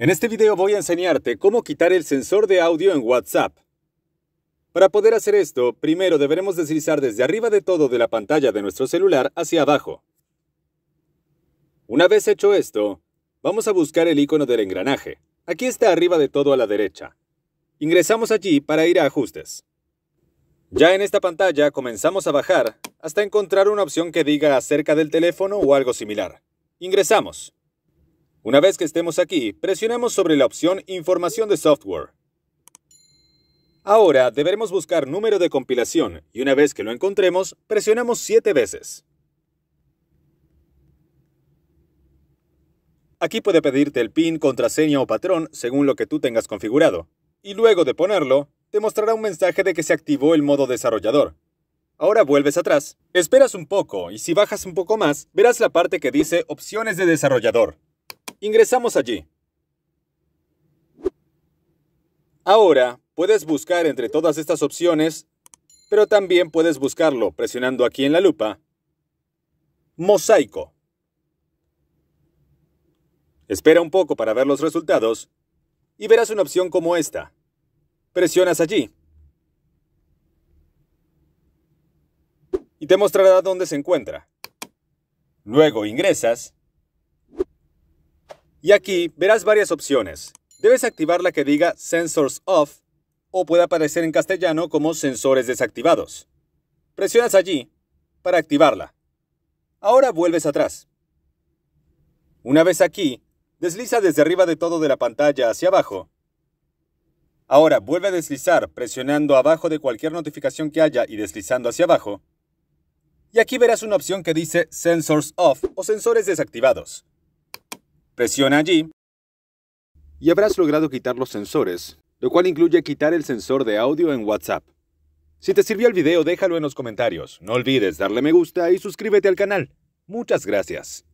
En este video voy a enseñarte cómo quitar el sensor de audio en WhatsApp. Para poder hacer esto, primero deberemos deslizar desde arriba de todo de la pantalla de nuestro celular hacia abajo. Una vez hecho esto, vamos a buscar el icono del engranaje. Aquí está arriba de todo a la derecha. Ingresamos allí para ir a ajustes. Ya en esta pantalla comenzamos a bajar hasta encontrar una opción que diga acerca del teléfono o algo similar. Ingresamos. Una vez que estemos aquí, presionamos sobre la opción Información de software. Ahora deberemos buscar número de compilación y una vez que lo encontremos, presionamos 7 veces. Aquí puede pedirte el PIN, contraseña o patrón según lo que tú tengas configurado. Y luego de ponerlo, te mostrará un mensaje de que se activó el modo desarrollador. Ahora vuelves atrás, esperas un poco y si bajas un poco más, verás la parte que dice opciones de desarrollador. Ingresamos allí. Ahora, puedes buscar entre todas estas opciones, pero también puedes buscarlo presionando aquí en la lupa. Mosaico. Espera un poco para ver los resultados y verás una opción como esta. Presionas allí. Y te mostrará dónde se encuentra. Luego ingresas y aquí verás varias opciones. Debes activar la que diga Sensors Off o puede aparecer en castellano como sensores desactivados. Presionas allí para activarla. Ahora vuelves atrás. Una vez aquí, desliza desde arriba de todo de la pantalla hacia abajo. Ahora vuelve a deslizar presionando abajo de cualquier notificación que haya y deslizando hacia abajo. Y aquí verás una opción que dice Sensors Off o sensores desactivados. Presiona allí y habrás logrado quitar los sensores, lo cual incluye quitar el sensor de audio en WhatsApp. Si te sirvió el video, déjalo en los comentarios. No olvides darle me gusta y suscríbete al canal. Muchas gracias.